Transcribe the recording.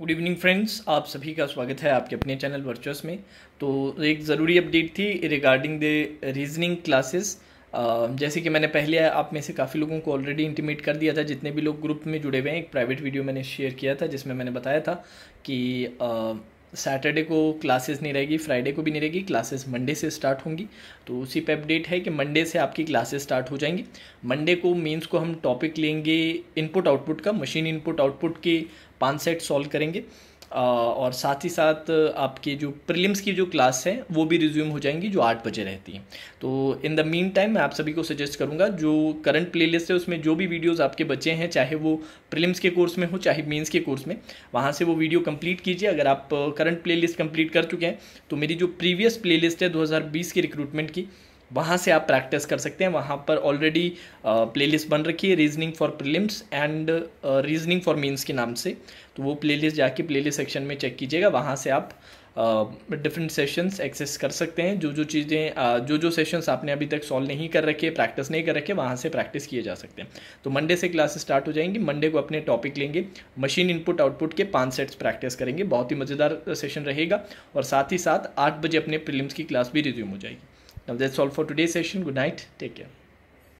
Good evening friends आप सभी का स्वागत है आपके अपने चैनल वर्चुअस में तो एक ज़रूरी अपडेट थी रिगार्डिंग द रीजनिंग क्लासेस जैसे कि मैंने पहले आप में से काफ़ी लोगों को ऑलरेडी इंटीमेट कर दिया था जितने भी लोग ग्रुप में जुड़े हुए हैं एक प्राइवेट वीडियो मैंने शेयर किया था जिसमें मैंने बताया था कि uh, सैटरडे को क्लासेस नहीं रहेगी फ्राइडे को भी नहीं रहेगी क्लासेस मंडे से स्टार्ट होंगी तो उसी पे अपडेट है कि मंडे से आपकी क्लासेस स्टार्ट हो जाएंगी मंडे को मीन्स को हम टॉपिक लेंगे इनपुट आउटपुट का मशीन इनपुट आउटपुट के पांच सेट सॉल्व करेंगे और साथ ही साथ आपके जो प्रीलिम्स की जो क्लास है वो भी रिज्यूम हो जाएंगी जो आठ बजे रहती हैं तो इन द मीन टाइम मैं आप सभी को सजेस्ट करूँगा जो करंट प्लेलिस्ट है उसमें जो भी वीडियोस आपके बचे हैं चाहे वो प्रीलिम्स के कोर्स में हो चाहे मेंस के कोर्स में वहाँ से वो वीडियो कंप्लीट कीजिए अगर आप करंट प्ले लिस्ट कर चुके हैं तो मेरी जो प्रीवियस प्ले है दो की रिक्रूटमेंट की वहाँ से आप प्रैक्टिस कर सकते हैं वहाँ पर ऑलरेडी प्लेलिस्ट बन रखी है reasoning for prelims and reasoning for mains के नाम से तो वो प्लेलिस्ट जाके प्लेलिस्ट सेक्शन में चेक कीजिएगा वहाँ से आप डिफरेंट सेशंस एक्सेस कर सकते हैं जो जो चीज़ें uh, जो जो सेशंस आपने अभी तक सॉल्व नहीं कर रखे प्रैक्टिस नहीं कर रखे वहाँ से प्रैक्टिस किए जा सकते हैं तो मंडे से क्लासेस स्टार्ट हो जाएंगी मंडे को अपने टॉपिक लेंगे मशीन इनपुट आउटपुट के पांच सेट्स प्रैक्टिस करेंगे बहुत ही मज़ेदार सेशन रहेगा और साथ ही साथ आठ बजे अपने प्रिलिम्स की क्लास भी रिज्यूम हो जाएगी Now that's all for today's session. Good night. Take care.